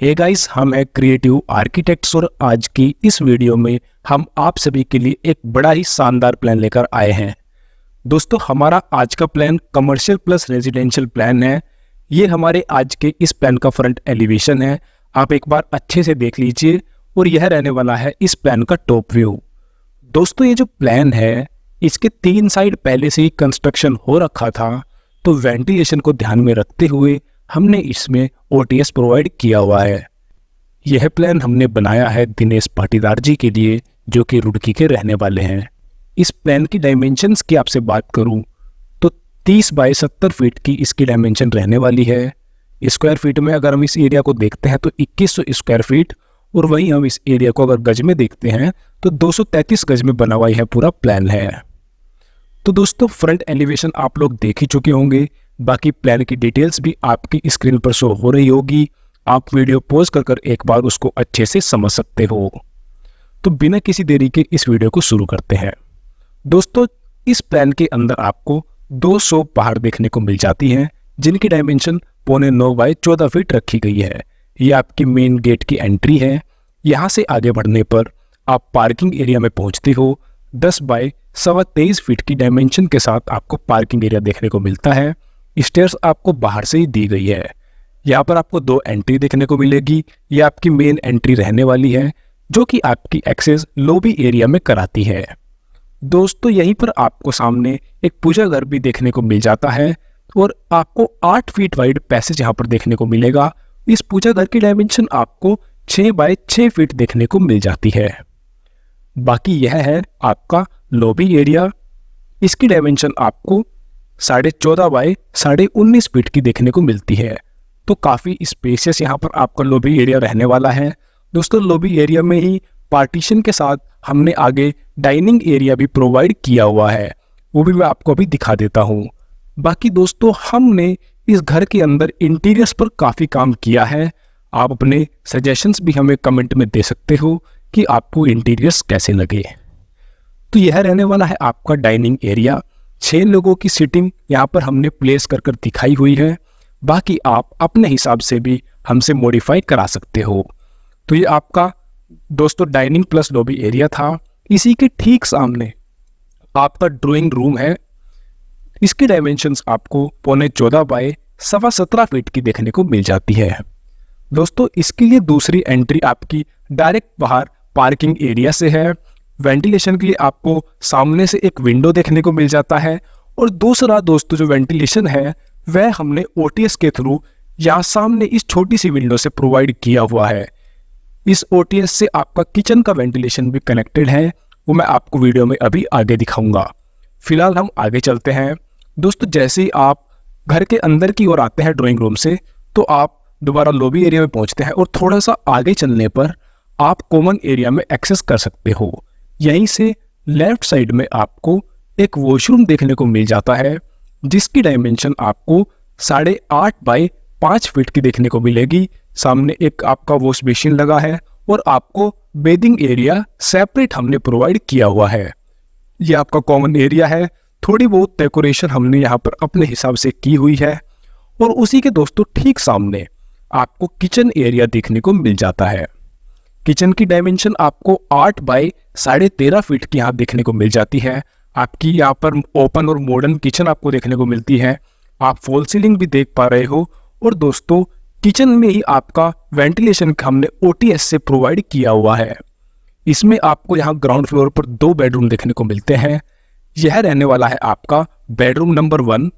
हे hey guys हम हैं creative architects और आज की इस वीडियो में हम आप सभी के लिए एक बड़ा ही शानदार प्लान लेकर आए हैं दोस्तों हमारा आज का plan commercial plus residential plan है ये हमारे आज के इस प्लान का फ्रंट एलिवेशन है आप एक बार अच्छे से देख लीजिए और यह रहने वाला है इस प्लान का टॉप व्यू दोस्तों ये जो प्लान है इसके तीन साइड पहले से ही कंस्ट्रक्शन हो रखा था तो वेंटिलेशन को ध्यान में रखते हुए हमने इसमें ओ प्रोवाइड किया हुआ है यह प्लान हमने बनाया है दिनेश पाटीदार जी के लिए जो कि रुड़की के रहने वाले हैं इस प्लान की डायमेंशंस की आपसे बात करूं तो 30 बाय 70 फीट की इसकी डायमेंशन रहने वाली है स्क्वायर फीट में अगर हम इस एरिया को देखते हैं तो 2100 स्क्वायर फीट और वहीं हम इस एरिया को अगर गज में देखते हैं तो 233 गज में बना हुआ यह पूरा प्लान है तो दोस्तों फ्रंट एलिवेशन आप लोग देख ही चुके होंगे बाकी प्लान की डिटेल्स भी आपकी स्क्रीन पर शो हो रही होगी आप वीडियो पोज कर कर एक बार उसको अच्छे से समझ सकते हो तो बिना किसी देरी के इस वीडियो को शुरू करते हैं दोस्तों इस प्लान के अंदर आपको 200 पहाड़ देखने को मिल जाती हैं जिनकी डायमेंशन पौने नौ बाय चौदह फीट रखी गई है ये आपकी मेन गेट की एंट्री है यहाँ से आगे बढ़ने पर आप पार्किंग एरिया में पहुँचते हो दस बाय सवा तेईस फीट की डायमेंशन के साथ आपको पार्किंग एरिया देखने को मिलता है स्टेयर्स आपको बाहर से ही दी गई है यहाँ पर आपको दो एंट्री देखने को मिलेगी ये आपकी मेन एंट्री रहने वाली है जो कि आपकी एक्सेस लोबी एरिया में कराती है दोस्तों यहीं पर आपको सामने एक पूजा घर भी देखने को मिल जाता है और आपको आठ फीट वाइड पैसेज यहाँ पर देखने को मिलेगा इस पूजा घर की डायमेंशन आपको छ बाय छ फीट देखने को मिल जाती है बाकी यह है आपका लोबी एरिया इसकी डायमेंशन आपको साढ़े चौदह बाई साढ़े उन्नीस फीट की देखने को मिलती है तो काफ़ी स्पेसियस यहाँ पर आपका लोबी एरिया रहने वाला है दोस्तों लोबी एरिया में ही पार्टीशन के साथ हमने आगे डाइनिंग एरिया भी प्रोवाइड किया हुआ है वो भी मैं आपको अभी दिखा देता हूँ बाकी दोस्तों हमने इस घर के अंदर इंटीरियर्स पर काफ़ी काम किया है आप अपने सजेशंस भी हमें कमेंट में दे सकते हो कि आपको इंटीरियर्स कैसे लगे तो यह रहने वाला है आपका डाइनिंग एरिया छः लोगों की सीटिंग यहाँ पर हमने प्लेस कर कर दिखाई हुई है बाकी आप अपने हिसाब से भी हमसे मॉडिफाई करा सकते हो तो ये आपका दोस्तों डाइनिंग प्लस लॉबी एरिया था इसी के ठीक सामने आपका ड्राइंग रूम है इसके डायमेंशंस आपको पौने चौदह बाय सवा सत्रह फीट की देखने को मिल जाती है दोस्तों इसके लिए दूसरी एंट्री आपकी डायरेक्ट बाहर पार्किंग एरिया से है वेंटिलेशन के लिए आपको सामने से एक विंडो देखने को मिल जाता है और दूसरा दोस्तों जो वेंटिलेशन है वह हमने ओ के थ्रू या सामने इस छोटी सी विंडो से प्रोवाइड किया हुआ है इस ओ से आपका किचन का वेंटिलेशन भी कनेक्टेड है वो मैं आपको वीडियो में अभी आगे दिखाऊंगा फिलहाल हम आगे चलते हैं दोस्तों जैसे ही आप घर के अंदर की ओर आते हैं ड्राइंग रूम से तो आप दोबारा लॉबी एरिया में पहुंचते हैं और थोड़ा सा आगे चलने पर आप कॉमन एरिया में एक्सेस कर सकते हो यहीं से लेफ्ट साइड में आपको एक वॉशरूम देखने को मिल जाता है जिसकी डायमेंशन आपको साढ़े आठ बाई पाँच फीट की देखने को मिलेगी सामने एक आपका वॉश बेसिन लगा है और आपको बेदिंग एरिया सेपरेट हमने प्रोवाइड किया हुआ है ये आपका कॉमन एरिया है थोड़ी बहुत डेकोरेशन हमने यहाँ पर अपने हिसाब से की हुई है और उसी के दोस्तों ठीक सामने आपको किचन एरिया देखने को मिल जाता है किचन की डायमेंशन आपको आठ बाई साढ़े तेरह फीट की यहाँ देखने को मिल जाती है आपकी यहाँ पर ओपन और मॉडर्न किचन आपको देखने को मिलती है आप फॉल सीलिंग भी देख पा रहे हो और दोस्तों किचन में ही आपका वेंटिलेशन हमने ओ से प्रोवाइड किया हुआ है इसमें आपको यहाँ ग्राउंड फ्लोर पर दो बेडरूम देखने को मिलते हैं यह रहने वाला है आपका बेडरूम नंबर वन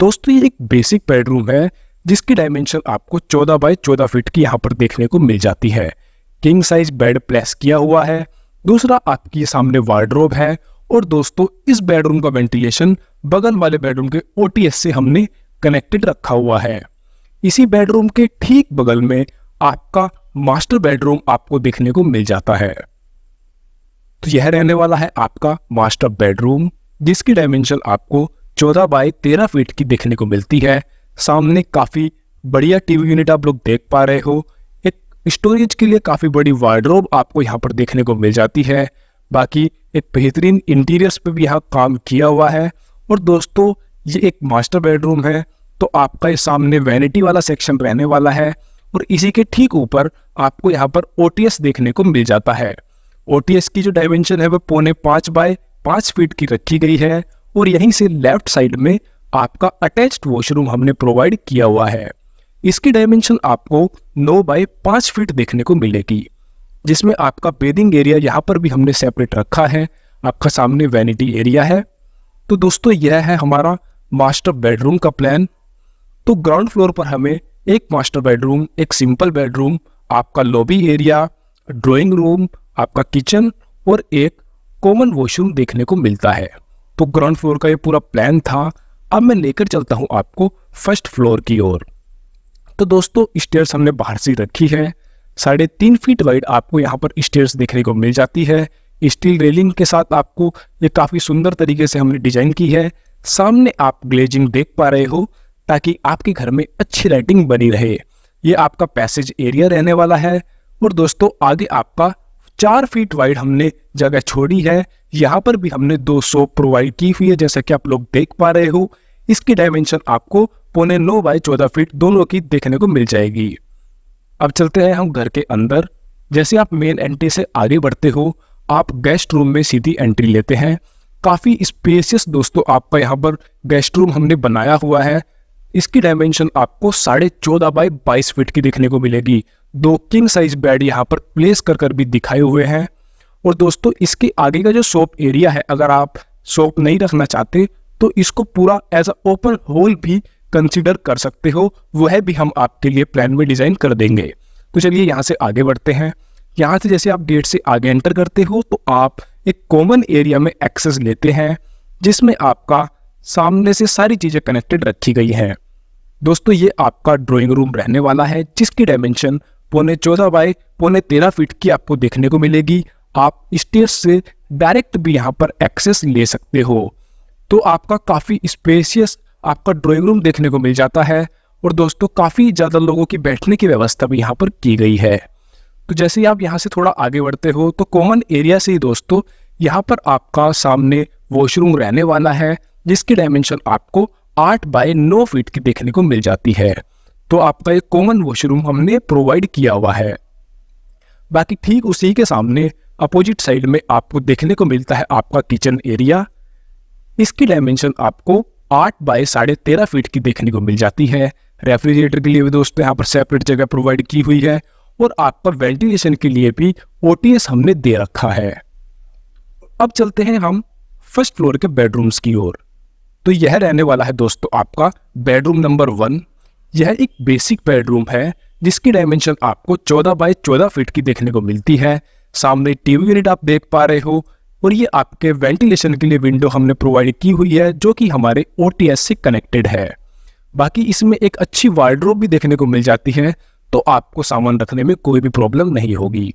दोस्तों ये एक बेसिक बेडरूम है जिसकी डायमेंशन आपको 14 बाय 14 फीट की यहाँ पर देखने को मिल जाती है किंग साइज बेड प्लेस किया हुआ है दूसरा आपके सामने वार्ड्रोब है और दोस्तों इस बेडरूम का वेंटिलेशन बगल वाले बेडरूम के ओ से हमने कनेक्टेड रखा हुआ है इसी बेडरूम के ठीक बगल में आपका मास्टर बेडरूम आपको देखने को मिल जाता है तो यह रहने वाला है आपका मास्टर बेडरूम जिसकी डायमेंशन आपको 14 बाय 13 फीट की देखने को मिलती है सामने काफ़ी बढ़िया टीवी यूनिट आप लोग देख पा रहे हो स्टोरेज के लिए काफ़ी बड़ी वार्ड्रोब आपको यहाँ पर देखने को मिल जाती है बाकी एक बेहतरीन इंटीरियर्स पे भी यहाँ काम किया हुआ है और दोस्तों ये एक मास्टर बेडरूम है तो आपका ये सामने वैनिटी वाला सेक्शन रहने वाला है और इसी के ठीक ऊपर आपको यहाँ पर ओ देखने को मिल जाता है ओ की जो डायमेंशन है वह पौने पाँच बाय पाँच फीट की रखी गई है और यहीं से लेफ्ट साइड में आपका अटैच्ड वॉशरूम हमने प्रोवाइड किया हुआ है इसकी डायमेंशन आपको नौ बाई पांच फीट देखने को मिलेगी जिसमें आपका बेदिंग एरिया यहाँ पर भी हमने सेपरेट रखा है आपका सामने वैनिटी एरिया है तो दोस्तों यह है हमारा मास्टर बेडरूम का प्लान तो ग्राउंड फ्लोर पर हमें एक मास्टर बेडरूम एक सिंपल बेडरूम आपका लॉबी एरिया ड्राइंग रूम आपका किचन और एक कॉमन वॉशरूम देखने को मिलता है तो ग्राउंड फ्लोर का ये पूरा प्लान था अब मैं लेकर चलता हूँ आपको फर्स्ट फ्लोर की ओर तो दोस्तों स्टेयर्स हमने बाहर से रखी है साढ़े तीन फीट वाइड आपको यहाँ पर स्टेयर्स देखने को मिल जाती है स्टील रेलिंग के साथ आपको ये काफ़ी सुंदर तरीके से हमने डिजाइन की है सामने आप ग्लेजिंग देख पा रहे हो ताकि आपके घर में अच्छी लाइटिंग बनी रहे ये आपका पैसेज एरिया रहने वाला है और दोस्तों आगे आपका चार फीट वाइड हमने जगह छोड़ी है यहाँ पर भी हमने दो सोप प्रोवाइड की हुई है जैसा कि आप लोग देख पा रहे हो इसकी डायमेंशन आपको पौने नौ बाई चौदह फीट दोनों की देखने को मिल जाएगी अब चलते हैं हम घर के अंदर जैसे आप मेन एंट्री से आगे बढ़ते हो आप गेस्ट रूम में सीधी एंट्री लेते हैं काफ़ी स्पेसियस दोस्तों आपका यहाँ पर गेस्ट रूम हमने बनाया हुआ है इसकी डायमेंशन आपको साढ़े चौदह बाई बाईस फीट की देखने को मिलेगी दो किंग साइज बेड यहाँ पर प्लेस कर कर भी दिखाए हुए हैं और दोस्तों इसके आगे का जो शॉप एरिया है अगर आप शॉप नहीं रखना चाहते तो इसको पूरा एज अ ओपन होल भी कंसिडर कर सकते हो वह भी हम आपके लिए प्लान में डिज़ाइन कर देंगे तो चलिए यहाँ से आगे बढ़ते हैं यहाँ से जैसे आप गेट से आगे एंटर करते हो तो आप एक कॉमन एरिया में एक्सेस लेते हैं जिसमें आपका सामने से सारी चीज़ें कनेक्टेड रखी गई हैं दोस्तों ये आपका ड्राइंग रूम रहने वाला है जिसकी डायमेंशन पौने चौदह बाय पौने तेरह फीट की आपको देखने को मिलेगी आप स्टेज से डायरेक्ट भी यहाँ पर एक्सेस ले सकते हो तो आपका काफ़ी स्पेसियस आपका ड्राइंग रूम देखने को मिल जाता है और दोस्तों काफ़ी ज़्यादा लोगों की बैठने की व्यवस्था भी यहाँ पर की गई है तो जैसे ही आप यहाँ से थोड़ा आगे बढ़ते हो तो कॉमन एरिया से ही दोस्तों यहाँ पर आपका सामने वॉशरूम रहने वाला है जिसकी डायमेंशन आपको आठ बाय नौ फीट की देखने को मिल जाती है तो आपका एक कॉमन वॉशरूम हमने प्रोवाइड किया हुआ है बाकी ठीक उसी के सामने अपोजिट साइड में आपको देखने को मिलता है आपका किचन एरिया इसकी डायमेंशन आपको आठ बाय साढ़े तेरह फीट की देखने को मिल जाती है रेफ्रिजरेटर के लिए भी दोस्तों यहाँ पर सेपरेट जगह प्रोवाइड की हुई है और आपका वेंटिलेशन के लिए भी ओ हमने दे रखा है अब चलते हैं हम फर्स्ट फ्लोर के बेडरूम्स की ओर तो यह रहने वाला है दोस्तों आपका बेडरूम नंबर वन यह एक बेसिक बेडरूम है जिसकी डायमेंशन आपको 14 बाय 14 फीट की देखने को मिलती है सामने टीवी यूनिट आप देख पा रहे हो और ये आपके वेंटिलेशन के लिए विंडो हमने प्रोवाइड की हुई है जो कि हमारे ओ से कनेक्टेड है बाकी इसमें एक अच्छी वार्ड्रोब भी देखने को मिल जाती है तो आपको सामान रखने में कोई भी प्रॉब्लम नहीं होगी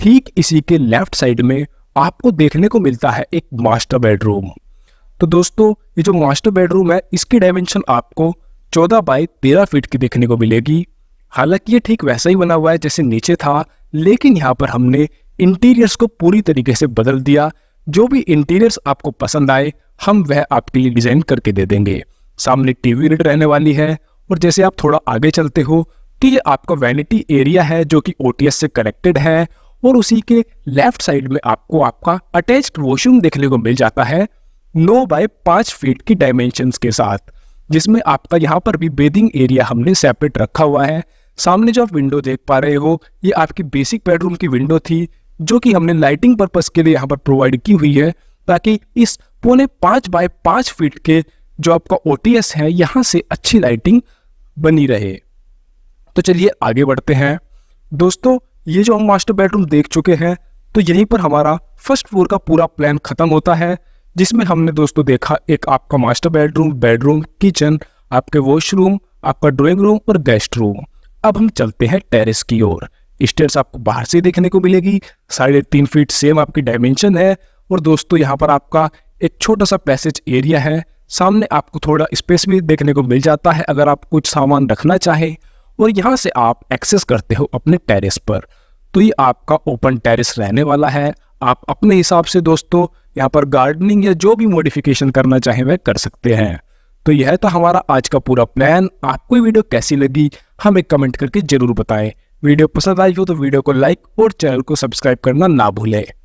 ठीक इसी के लेफ्ट साइड में आपको देखने को मिलता है एक मास्टर बेडरूम तो दोस्तों ये जो मास्टर बेडरूम है इसकी डायमेंशन आपको 14 बाई 13 फीट की देखने को मिलेगी हालांकि ये ठीक वैसा ही बना हुआ है जैसे नीचे था लेकिन यहाँ पर हमने इंटीरियर्स को पूरी तरीके से बदल दिया जो भी इंटीरियर्स आपको पसंद आए हम वह आपके लिए डिजाइन करके दे देंगे सामने टीवी यूनिट रहने वाली है और जैसे आप थोड़ा आगे चलते हो तो ये आपका वैनिटी एरिया है जो कि ओ से कनेक्टेड है और उसी के लेफ्ट साइड में आपको आपका अटैच्ड वॉशरूम देखने को मिल जाता है नौ बाय पांच फीट की डायमेंशन के साथ जिसमें आपका यहाँ पर भी बेदिंग एरिया हमने सेपरेट रखा हुआ है सामने जो आप विंडो देख पा रहे हो ये आपकी बेसिक बेडरूम की विंडो थी जो कि हमने लाइटिंग पर्पज के लिए यहाँ पर प्रोवाइड की हुई है ताकि इस पौने पाँच बाय पाँच फीट के जो आपका ओ है यहाँ से अच्छी लाइटिंग बनी रहे तो चलिए आगे बढ़ते हैं दोस्तों ये जो हम मास्टर बेडरूम देख चुके हैं तो यहीं पर हमारा फर्स्ट फ्लोर का पूरा प्लान खत्म होता है जिसमें हमने दोस्तों देखा एक आपका मास्टर बेडरूम बेडरूम किचन आपके वॉशरूम आपका ड्राइंग रूम और गेस्ट रूम अब हम चलते हैं टेरेस की ओर स्टेयर्स आपको बाहर से देखने को मिलेगी साढ़े तीन फीट सेम आपकी डायमेंशन है और दोस्तों यहाँ पर आपका एक छोटा सा पैसेज एरिया है सामने आपको थोड़ा स्पेस भी देखने को मिल जाता है अगर आप कुछ सामान रखना चाहें और यहाँ से आप एक्सेस करते हो अपने टेरेस पर तो ये आपका ओपन टेरेस रहने वाला है आप अपने हिसाब से दोस्तों यहाँ पर गार्डनिंग या जो भी मॉडिफिकेशन करना चाहें वह कर सकते हैं तो यह था हमारा आज का पूरा प्लान आपको वीडियो कैसी लगी हमें कमेंट करके ज़रूर बताएं वीडियो पसंद आई हो तो वीडियो को लाइक और चैनल को सब्सक्राइब करना ना भूलें